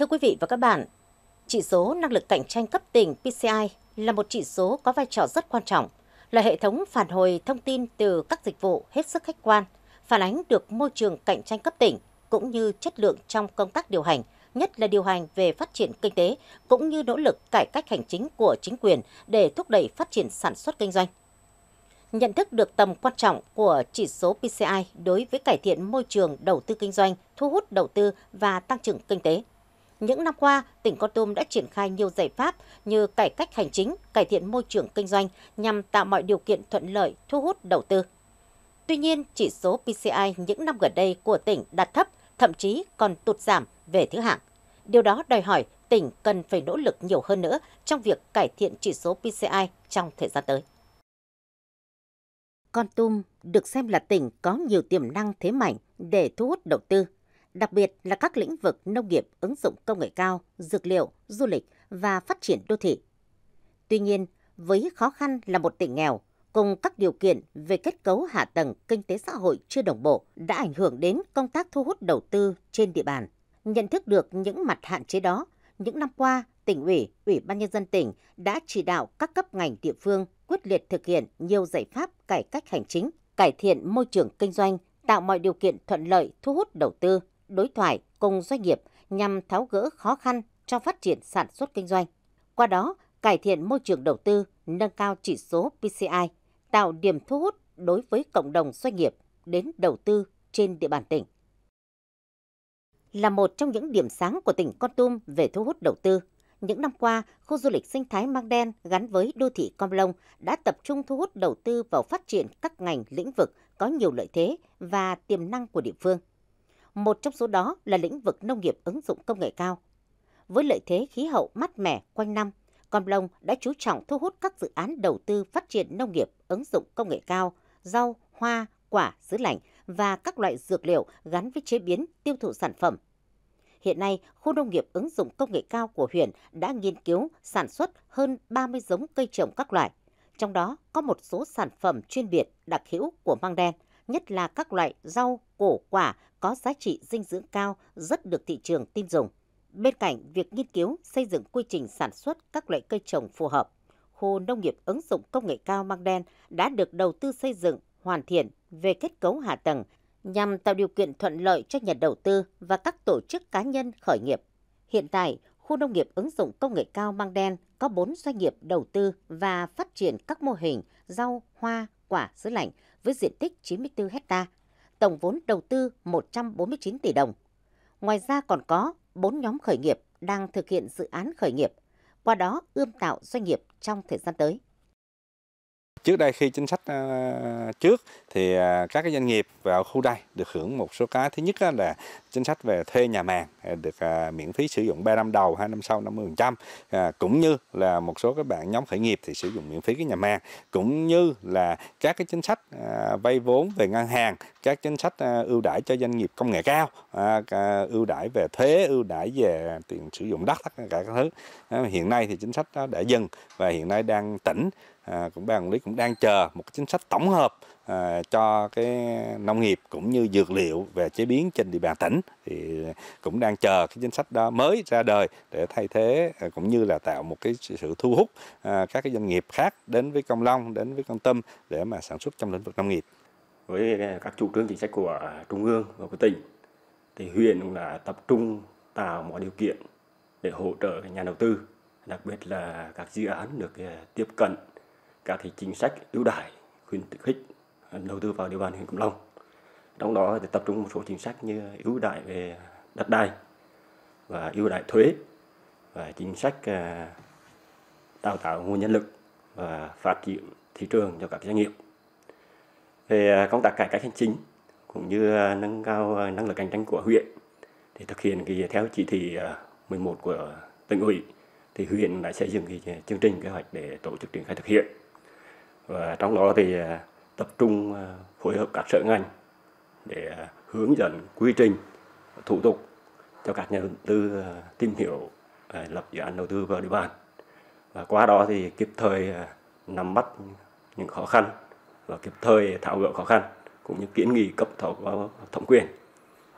Thưa quý vị và các bạn, chỉ số năng lực cạnh tranh cấp tỉnh PCI là một chỉ số có vai trò rất quan trọng, là hệ thống phản hồi thông tin từ các dịch vụ hết sức khách quan, phản ánh được môi trường cạnh tranh cấp tỉnh cũng như chất lượng trong công tác điều hành, nhất là điều hành về phát triển kinh tế cũng như nỗ lực cải cách hành chính của chính quyền để thúc đẩy phát triển sản xuất kinh doanh. Nhận thức được tầm quan trọng của chỉ số PCI đối với cải thiện môi trường đầu tư kinh doanh, thu hút đầu tư và tăng trưởng kinh tế – những năm qua, tỉnh Con Tum đã triển khai nhiều giải pháp như cải cách hành chính, cải thiện môi trường kinh doanh nhằm tạo mọi điều kiện thuận lợi thu hút đầu tư. Tuy nhiên, chỉ số PCI những năm gần đây của tỉnh đạt thấp, thậm chí còn tụt giảm về thứ hạng. Điều đó đòi hỏi tỉnh cần phải nỗ lực nhiều hơn nữa trong việc cải thiện chỉ số PCI trong thời gian tới. Con Tum được xem là tỉnh có nhiều tiềm năng thế mạnh để thu hút đầu tư đặc biệt là các lĩnh vực nông nghiệp ứng dụng công nghệ cao, dược liệu, du lịch và phát triển đô thị. Tuy nhiên, với khó khăn là một tỉnh nghèo, cùng các điều kiện về kết cấu hạ tầng kinh tế xã hội chưa đồng bộ đã ảnh hưởng đến công tác thu hút đầu tư trên địa bàn. Nhận thức được những mặt hạn chế đó, những năm qua, tỉnh ủy, ủy ban nhân dân tỉnh đã chỉ đạo các cấp ngành địa phương quyết liệt thực hiện nhiều giải pháp cải cách hành chính, cải thiện môi trường kinh doanh, tạo mọi điều kiện thuận lợi thu hút đầu tư, đối thoại cùng doanh nghiệp nhằm tháo gỡ khó khăn cho phát triển sản xuất kinh doanh. Qua đó, cải thiện môi trường đầu tư, nâng cao chỉ số PCI, tạo điểm thu hút đối với cộng đồng doanh nghiệp đến đầu tư trên địa bàn tỉnh. Là một trong những điểm sáng của tỉnh Con Tum về thu hút đầu tư, những năm qua, khu du lịch sinh thái Mang Đen gắn với đô thị Com Long đã tập trung thu hút đầu tư vào phát triển các ngành lĩnh vực có nhiều lợi thế và tiềm năng của địa phương một trong số đó là lĩnh vực nông nghiệp ứng dụng công nghệ cao. Với lợi thế khí hậu mát mẻ quanh năm, Com Long đã chú trọng thu hút các dự án đầu tư phát triển nông nghiệp ứng dụng công nghệ cao, rau, hoa, quả, xứ lạnh và các loại dược liệu gắn với chế biến, tiêu thụ sản phẩm. Hiện nay, khu nông nghiệp ứng dụng công nghệ cao của huyện đã nghiên cứu sản xuất hơn 30 giống cây trồng các loại. Trong đó có một số sản phẩm chuyên biệt đặc hữu của Mang đen, nhất là các loại rau, cổ quả có giá trị dinh dưỡng cao rất được thị trường tin dùng. Bên cạnh việc nghiên cứu xây dựng quy trình sản xuất các loại cây trồng phù hợp, khu nông nghiệp ứng dụng công nghệ cao mang Đen đã được đầu tư xây dựng, hoàn thiện về kết cấu hạ tầng nhằm tạo điều kiện thuận lợi cho nhà đầu tư và các tổ chức cá nhân khởi nghiệp. Hiện tại, khu nông nghiệp ứng dụng công nghệ cao mang Đen có 4 doanh nghiệp đầu tư và phát triển các mô hình rau, hoa, quả xứ lạnh với diện tích 94 hectare tổng vốn đầu tư 149 tỷ đồng. Ngoài ra còn có 4 nhóm khởi nghiệp đang thực hiện dự án khởi nghiệp, qua đó ươm tạo doanh nghiệp trong thời gian tới. Trước đây khi chính sách à, trước thì à, các doanh nghiệp vào khu đây được hưởng một số cái. Thứ nhất là chính sách về thuê nhà màng à, được miễn phí sử dụng 3 năm đầu, 2 năm sau 50%. Cũng như là một số các bạn nhóm khởi nghiệp thì sử dụng miễn phí cái nhà màng. Cũng như là các cái chính sách vay vốn về ngân hàng, các chính sách ưu đãi cho doanh nghiệp công nghệ cao, ưu đãi về thuế, ưu đãi về tiền sử dụng đất, tất cả các thứ. Hiện nay thì chính sách đã dừng và hiện nay đang tỉnh À, cũng bàn lý cũng đang chờ một chính sách tổng hợp à, cho cái nông nghiệp cũng như dược liệu về chế biến trên địa bàn tỉnh thì cũng đang chờ cái chính sách đó mới ra đời để thay thế à, cũng như là tạo một cái sự thu hút các cái doanh nghiệp khác đến với Công Long, đến với Công Tâm để mà sản xuất trong lĩnh vực nông nghiệp. Với các chủ trương chính sách của trung ương và của tỉnh thì huyện cũng là tập trung tạo mọi điều kiện để hỗ trợ nhà đầu tư đặc biệt là các dự án được tiếp cận các cái chính sách ưu đãi khuyến khích à, đầu tư vào địa bàn huyện Cẩm Long. Trong đó thì tập trung một số chính sách như ưu đãi về đất đai và ưu đãi thuế và chính sách à, đào tạo nguồn nhân lực và phát triển thị trường cho các doanh nghiệp. Về à, công tác cải cách hành chính cũng như nâng cao năng lực cạnh tranh của huyện thì thực hiện cái theo chỉ thị 11 của tỉnh ủy thì huyện đã xây dựng cái chương trình kế hoạch để tổ chức triển khai thực hiện và trong đó thì à, tập trung à, phối hợp các sở ngành để à, hướng dẫn quy trình thủ tục cho các nhà đầu tư tìm hiểu lập dự án đầu tư vào địa bàn và qua đó thì kịp thời nắm bắt những khó khăn và kịp thời tháo gỡ khó khăn cũng như kiến nghị cấp có thẩm quyền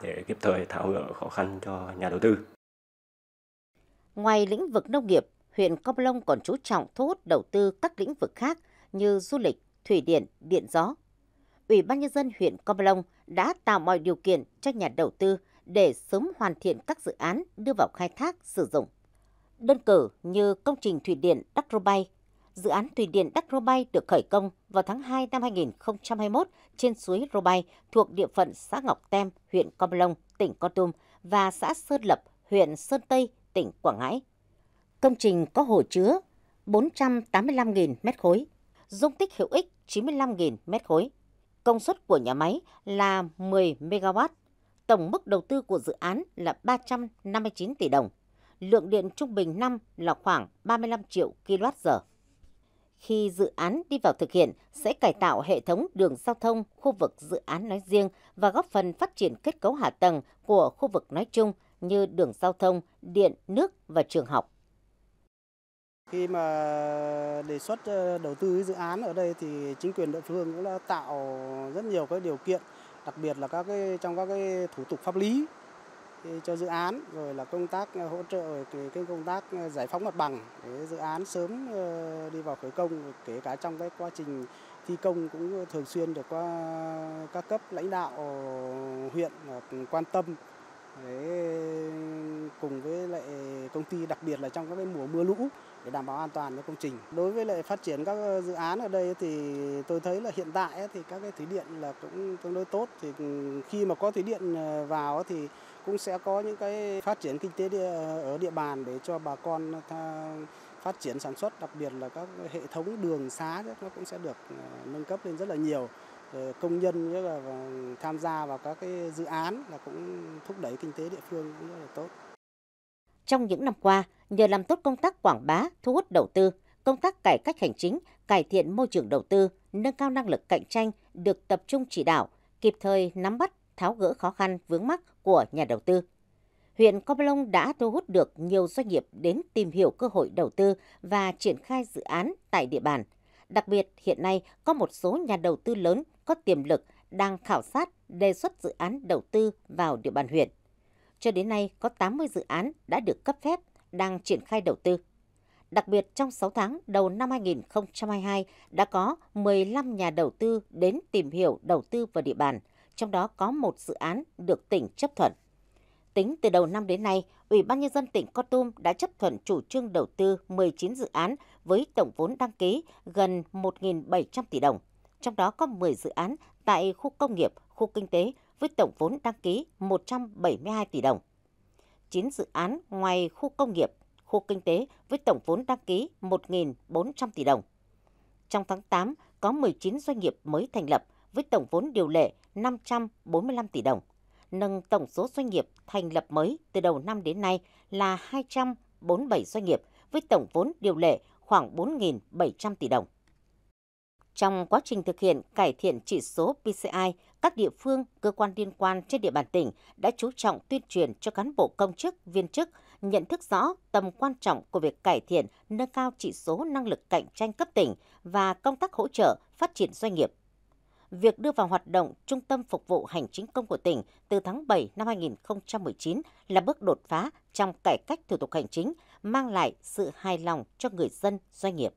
để kịp thời tháo gỡ khó khăn cho nhà đầu tư. Ngoài lĩnh vực nông nghiệp, huyện Công Long còn chú trọng thu hút đầu tư các lĩnh vực khác như du lịch, thủy điện, điện gió. Ủy ban Nhân dân huyện Com Long đã tạo mọi điều kiện cho nhà đầu tư để sớm hoàn thiện các dự án đưa vào khai thác sử dụng. Đơn cử như công trình thủy điện Đắc Rô Bay. Dự án thủy điện Đắc Rô Bay được khởi công vào tháng 2 năm 2021 trên suối Rô Bay thuộc địa phận xã Ngọc Tem, huyện Com Long, tỉnh Con Tum và xã Sơn Lập, huyện Sơn Tây, tỉnh Quảng Ngãi. Công trình có hồ chứa 485.000 mét khối dung tích hữu ích 95.000 mét khối. Công suất của nhà máy là 10 MW. Tổng mức đầu tư của dự án là 359 tỷ đồng. Lượng điện trung bình năm là khoảng 35 triệu kWh. Khi dự án đi vào thực hiện, sẽ cải tạo hệ thống đường giao thông khu vực dự án nói riêng và góp phần phát triển kết cấu hạ tầng của khu vực nói chung như đường giao thông, điện, nước và trường học. Khi mà đề xuất ờ, đầu tư dự án ở đây thì chính quyền địa phương cũng đã tạo rất nhiều các điều kiện, đặc biệt là các cái trong các cái thủ tục pháp lý cho dự án rồi là công tác ờ, hỗ trợ cái, cái công tác ờ, giải phóng mặt bằng để dự án sớm đi vào khởi công kể cả trong cái quá trình thi công cũng thường xuyên được qua các cấp lãnh đạo huyện quan tâm để cùng với lại công ty đặc biệt là trong các cái mùa mưa lũ để đảm bảo an toàn cho công trình. Đối với lại phát triển các ờ, dự án ở đây thì tôi thấy là hiện tại thì các cái thủy điện là cũng tương đối tốt thì ừ, khi mà có thủy điện ờ, vào thì cũng sẽ có những cái phát triển kinh tế địa, ờ, ở địa bàn để cho bà con tha, phát triển sản xuất đặc biệt là các hệ thống đường xá nó cũng sẽ được nâng cấp lên rất là nhiều công nhân là tham gia vào các cái dự án là cũng thúc đẩy kinh tế địa phương cũng rất là tốt trong những năm qua, nhờ làm tốt công tác quảng bá, thu hút đầu tư, công tác cải cách hành chính, cải thiện môi trường đầu tư, nâng cao năng lực cạnh tranh được tập trung chỉ đạo, kịp thời nắm bắt, tháo gỡ khó khăn vướng mắc của nhà đầu tư. Huyện Con Plong đã thu hút được nhiều doanh nghiệp đến tìm hiểu cơ hội đầu tư và triển khai dự án tại địa bàn. Đặc biệt, hiện nay có một số nhà đầu tư lớn có tiềm lực đang khảo sát đề xuất dự án đầu tư vào địa bàn huyện. Cho đến nay, có 80 dự án đã được cấp phép, đang triển khai đầu tư. Đặc biệt, trong 6 tháng đầu năm 2022 đã có 15 nhà đầu tư đến tìm hiểu đầu tư vào địa bàn, trong đó có một dự án được tỉnh chấp thuận. Tính từ đầu năm đến nay, Ủy ban Nhân dân tỉnh Con Tum đã chấp thuận chủ trương đầu tư 19 dự án với tổng vốn đăng ký gần 1.700 tỷ đồng. Trong đó có 10 dự án tại khu công nghiệp, khu kinh tế, với tổng vốn đăng ký 172 tỷ đồng. 9 dự án ngoài khu công nghiệp, khu kinh tế với tổng vốn đăng ký 1.400 tỷ đồng. Trong tháng 8, có 19 doanh nghiệp mới thành lập với tổng vốn điều lệ 545 tỷ đồng, nâng tổng số doanh nghiệp thành lập mới từ đầu năm đến nay là 247 doanh nghiệp với tổng vốn điều lệ khoảng 4.700 tỷ đồng. Trong quá trình thực hiện cải thiện chỉ số PCI các địa phương, cơ quan liên quan trên địa bàn tỉnh đã chú trọng tuyên truyền cho cán bộ công chức, viên chức nhận thức rõ tầm quan trọng của việc cải thiện, nâng cao chỉ số năng lực cạnh tranh cấp tỉnh và công tác hỗ trợ phát triển doanh nghiệp. Việc đưa vào hoạt động Trung tâm Phục vụ Hành chính công của tỉnh từ tháng 7 năm 2019 là bước đột phá trong cải cách thủ tục hành chính, mang lại sự hài lòng cho người dân, doanh nghiệp.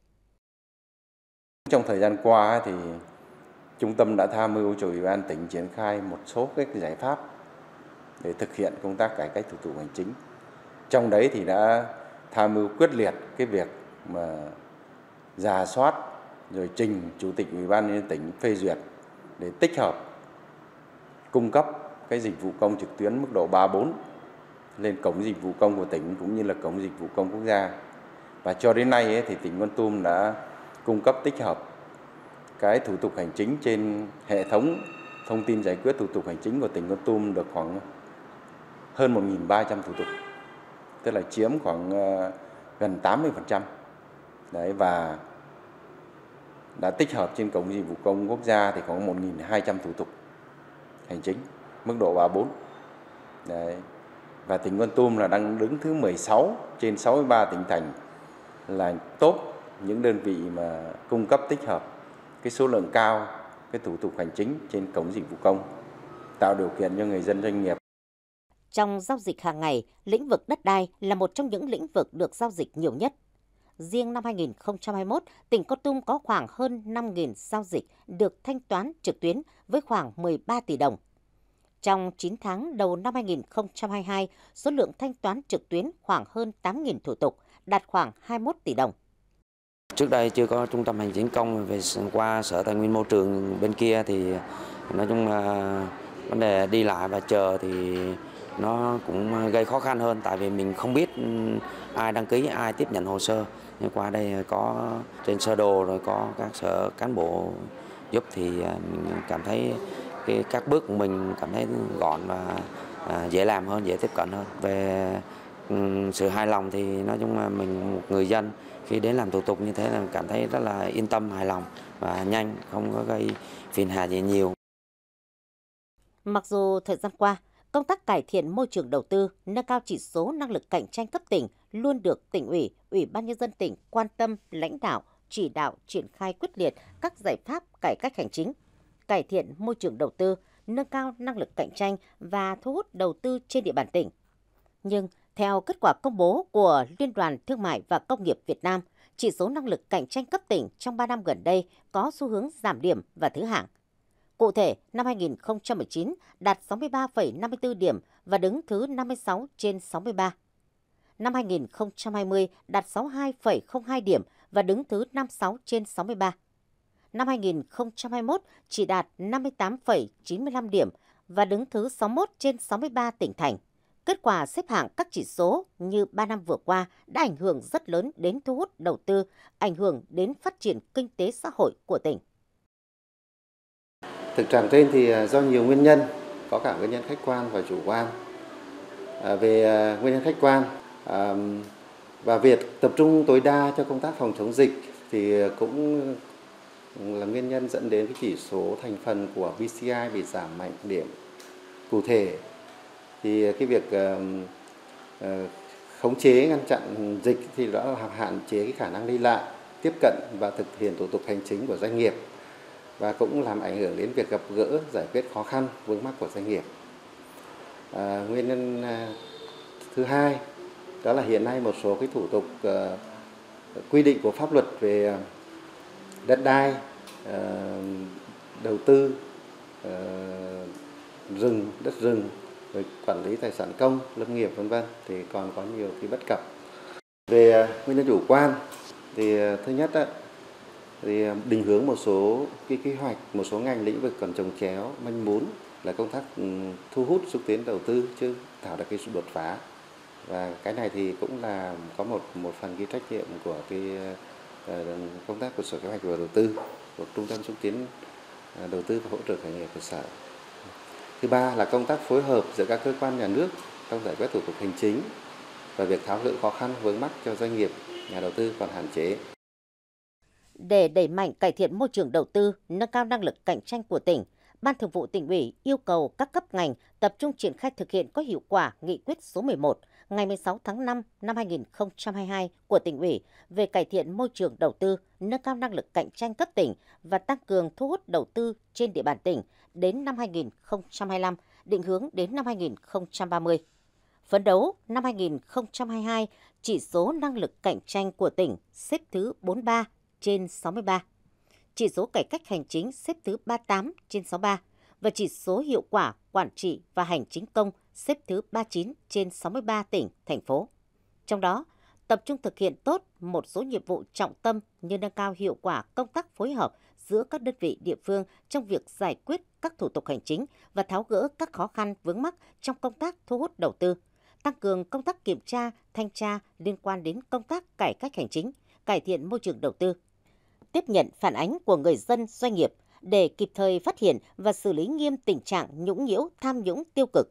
Trong thời gian qua thì Trung tâm đã tham mưu cho Ủy ban tỉnh triển khai một số các giải pháp để thực hiện công tác cải cách thủ tục hành chính. Trong đấy thì đã tham mưu quyết liệt cái việc mà giả soát rồi trình chủ tịch ủy ban nhân dân tỉnh phê duyệt để tích hợp cung cấp cái dịch vụ công trực tuyến mức độ 34 lên cổng dịch vụ công của tỉnh cũng như là cổng dịch vụ công quốc gia. Và cho đến nay ấy, thì tỉnh Con Tum đã cung cấp tích hợp cái thủ tục hành chính trên hệ thống thông tin giải quyết thủ tục hành chính của tỉnh Con Tum được khoảng hơn 1.300 thủ tục, tức là chiếm khoảng ờ, gần 80%. Đấy và đã tích hợp trên cổng dịch vụ công quốc gia thì khoảng 1.200 thủ tục hành chính mức độ 34. Đấy. Và tỉnh Con Tum là đang đứng thứ 16 trên 63 tỉnh thành là tốt những đơn vị mà cung cấp tích hợp cái số lượng cao cái thủ tục hành chính trên cổng dịch vụ công, tạo điều kiện cho người dân doanh nghiệp. Trong giao dịch hàng ngày, lĩnh vực đất đai là một trong những lĩnh vực được giao dịch nhiều nhất. Riêng năm 2021, tỉnh Con Tum có khoảng hơn 5.000 giao dịch được thanh toán trực tuyến với khoảng 13 tỷ đồng. Trong 9 tháng đầu năm 2022, số lượng thanh toán trực tuyến khoảng hơn 8.000 thủ tục, đạt khoảng 21 tỷ đồng. Trước đây chưa có trung tâm hành chính công về qua sở tài nguyên môi trường bên kia thì nói chung là vấn đề đi lại và chờ thì nó cũng gây khó khăn hơn tại vì mình không biết ừ, ai đăng ký ai tiếp nhận hồ sơ nhưng qua đây có trên sơ đồ rồi có các sở cán bộ giúp thì à, mình cảm thấy cái các bước của mình cảm thấy gọn và à, dễ làm hơn dễ tiếp cận hơn về Ừ, sự hài lòng thì nói chung là mình một người dân khi đến làm thủ tục như thế là cảm thấy rất là yên tâm hài lòng và nhanh không có gây phiền hà gì nhiều mặc dù thời gian qua công tác cải thiện môi trường đầu tư nâng cao chỉ số năng lực cạnh tranh cấp tỉnh luôn được tỉnh ủy ủy ban nhân dân tỉnh quan tâm lãnh đạo chỉ đạo triển khai quyết liệt các giải pháp cải cách hành chính cải thiện môi trường đầu tư nâng cao năng lực cạnh tranh và thu hút đầu tư trên địa bàn tỉnh nhưng theo kết quả công bố của Liên đoàn Thương mại và Công nghiệp Việt Nam, chỉ số năng lực cạnh tranh cấp tỉnh trong 3 năm gần đây có xu hướng giảm điểm và thứ hạng. Cụ thể, năm 2019 đạt 63,54 điểm và đứng thứ 56 trên 63. Năm 2020 đạt 62,02 điểm và đứng thứ 56 trên 63. Năm 2021 chỉ đạt 58,95 điểm và đứng thứ 61 trên 63 tỉnh thành. Kết quả xếp hạng các chỉ số như 3 năm vừa qua đã ảnh hưởng rất lớn đến thu hút đầu tư, ảnh hưởng đến phát triển kinh tế xã hội của tỉnh. Thực trạng trên thì à, do nhiều nguyên nhân, có cả nguyên nhân khách quan và chủ quan. À, về à, nguyên nhân khách quan và việc tập trung tối đa cho công tác phòng chống dịch thì cũng là nguyên nhân dẫn đến cái chỉ số thành phần của BCI bị giảm mạnh điểm cụ thể thì ờ, cái việc ờ, ờ, khống chế ngăn chặn dịch thì đó là hạn chế cái khả năng đi lại tiếp cận và thực hiện thủ tục hành chính của doanh nghiệp và cũng làm ảnh hưởng đến việc gặp gỡ giải quyết khó khăn vướng mắc của doanh nghiệp nguyên nhân thứ hai đó là hiện nay một số cái thủ tục quy định của pháp luật về đất đai đầu tư rừng đất rừng rồi quản lý tài sản công, lâm nghiệp vân vân thì còn có nhiều cái bất cập. Về à, nguyên nhân chủ quan thì à, thứ nhất á, thì à, định hướng một số cái kế hoạch, một số ngành lĩnh vực còn trồng chéo, manh mún là công tác ừ, thu hút xúc tiến đầu tư chứ tạo được cái sự đột phá và cái này thì cũng là có một một phần cái trách nhiệm của cái công tác của sở kế hoạch và đầu tư của trung tâm xúc tiến đầu tư và hỗ trợ khởi nghiệp của sở Thứ ba là công tác phối hợp giữa các cơ quan nhà nước trong giải quyết thủ tục hành chính và việc tháo gỡ khó khăn vướng mắc cho doanh nghiệp, nhà đầu tư còn hạn chế. Để đẩy mạnh cải thiện môi trường đầu tư, nâng cao năng lực cạnh tranh của tỉnh, Ban Thường vụ tỉnh ủy yêu cầu các cấp ngành tập trung triển khai thực hiện có hiệu quả nghị quyết số 11 ngày 16 tháng 5 năm 2022 của tỉnh ủy về cải thiện môi trường đầu tư, nâng cao năng lực cạnh tranh cấp tỉnh và tăng cường thu hút đầu tư trên địa bàn tỉnh đến năm 2025, định hướng đến năm 2030. Phấn đấu năm 2022, chỉ số năng lực cạnh tranh của tỉnh xếp thứ 43 trên 63, chỉ số cải cách hành chính xếp thứ 38 trên 63 và chỉ số hiệu quả quản trị và hành chính công xếp thứ 39 trên 63 tỉnh, thành phố. Trong đó, tập trung thực hiện tốt một số nhiệm vụ trọng tâm như nâng cao hiệu quả công tác phối hợp giữa các đơn vị địa phương trong việc giải quyết các thủ tục hành chính và tháo gỡ các khó khăn vướng mắc trong công tác thu hút đầu tư, tăng cường công tác kiểm tra, thanh tra liên quan đến công tác cải cách hành chính, cải thiện môi trường đầu tư. Tiếp nhận phản ánh của người dân, doanh nghiệp để kịp thời phát hiện và xử lý nghiêm tình trạng nhũng nhiễu, tham nhũng tiêu cực.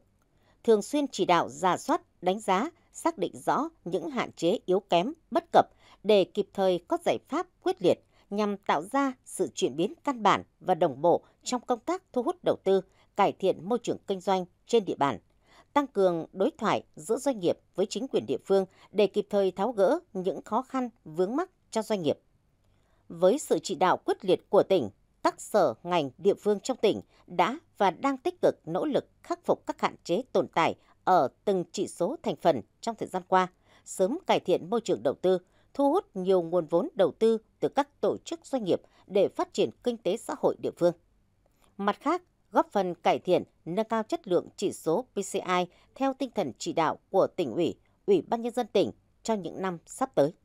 Thường xuyên chỉ đạo giả soát, đánh giá, xác định rõ những hạn chế yếu kém, bất cập để kịp thời có giải pháp quyết liệt nhằm tạo ra sự chuyển biến căn bản và đồng bộ trong công tác thu hút đầu tư, cải thiện môi trường kinh doanh trên địa bàn, tăng cường đối thoại giữa doanh nghiệp với chính quyền địa phương để kịp thời tháo gỡ những khó khăn vướng mắc cho doanh nghiệp. Với sự chỉ đạo quyết liệt của tỉnh, các sở ngành địa phương trong tỉnh đã và đang tích cực nỗ lực khắc phục các hạn chế tồn tại ở từng chỉ số thành phần trong thời gian qua, sớm cải thiện môi trường đầu tư, thu hút nhiều nguồn vốn đầu tư từ các tổ chức doanh nghiệp để phát triển kinh tế xã hội địa phương. Mặt khác, góp phần cải thiện, nâng cao chất lượng chỉ số PCI theo tinh thần chỉ đạo của tỉnh ủy, ủy ban nhân dân tỉnh cho những năm sắp tới.